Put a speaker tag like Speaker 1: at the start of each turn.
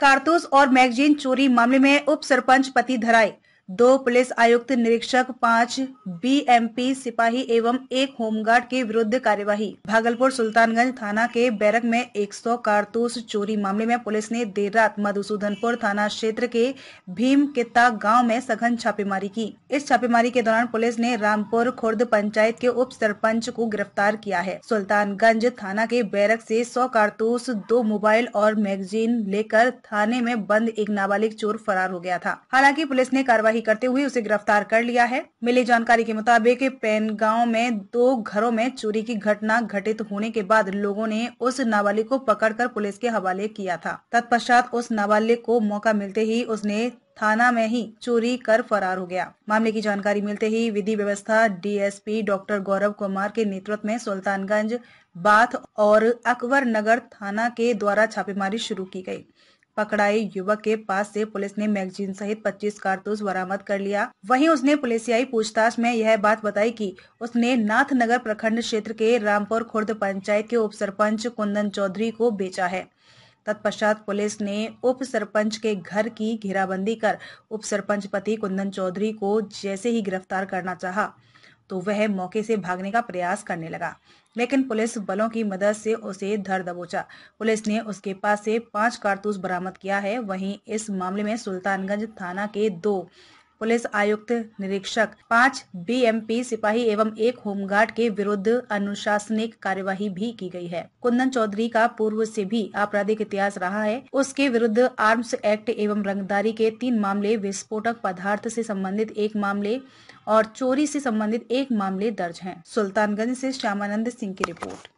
Speaker 1: कारतूस और मैगजीन चोरी मामले में उप सरपंच पति धराए दो पुलिस आयुक्त निरीक्षक पाँच बीएमपी सिपाही एवं एक होमगार्ड के विरुद्ध कार्यवाही भागलपुर सुल्तानगंज थाना के बैरक में 100 कारतूस चोरी मामले में पुलिस ने देर रात मधुसूदनपुर थाना क्षेत्र के भीम किता गांव में सघन छापेमारी की इस छापेमारी के दौरान पुलिस ने रामपुर खुर्द पंचायत के उप सरपंच को गिरफ्तार किया है सुल्तानगंज थाना के बैरक ऐसी सौ कारतूस दो मोबाइल और मैगजीन लेकर थाने में बंद एक नाबालिग चोर फरार हो गया था हालांकि पुलिस ने कार्रवाई धावा करते हुए उसे गिरफ्तार कर लिया है मिली जानकारी के मुताबिक गांव में दो घरों में चोरी की घटना घटित होने के बाद लोगों ने उस नाबालिग को पकड़कर पुलिस के हवाले किया था तत्पश्चात उस नाबालिग को मौका मिलते ही उसने थाना में ही चोरी कर फरार हो गया मामले की जानकारी मिलते ही विधि व्यवस्था डीएसपी डॉक्टर गौरव कुमार के नेतृत्व में सुल्तानगंज बाथ और अकबर नगर थाना के द्वारा छापेमारी शुरू की गई पकड़ाए युवक के पास से पुलिस ने मैगजीन सहित 25 कारतूस बरामद कर लिया वहीं उसने पुलिसियाई पूछताछ में यह बात बताई कि उसने नाथनगर प्रखंड क्षेत्र के रामपुर खुर्द पंचायत के उप सरपंच कुंदन चौधरी को बेचा है तत्पश्चात पुलिस ने उप सरपंच के घर की घेराबंदी कर उप सरपंच पति कुंदन चौधरी को जैसे ही गिरफ्तार करना चाहा तो वह मौके से भागने का प्रयास करने लगा लेकिन पुलिस बलों की मदद से उसे धर दबोचा पुलिस ने उसके पास से पांच कारतूस बरामद किया है वहीं इस मामले में सुल्तानगंज थाना के दो पुलिस आयुक्त निरीक्षक पाँच बीएमपी सिपाही एवं एक होमगार्ड के विरुद्ध अनुशासनिक कार्यवाही भी की गई है कुंदन चौधरी का पूर्व से भी आपराधिक इतिहास रहा है उसके विरुद्ध आर्म्स एक्ट एवं रंगदारी के तीन मामले विस्फोटक पदार्थ से संबंधित एक मामले और चोरी से संबंधित एक मामले दर्ज हैं। सुल्तानगंज से श्यामानंद सिंह की रिपोर्ट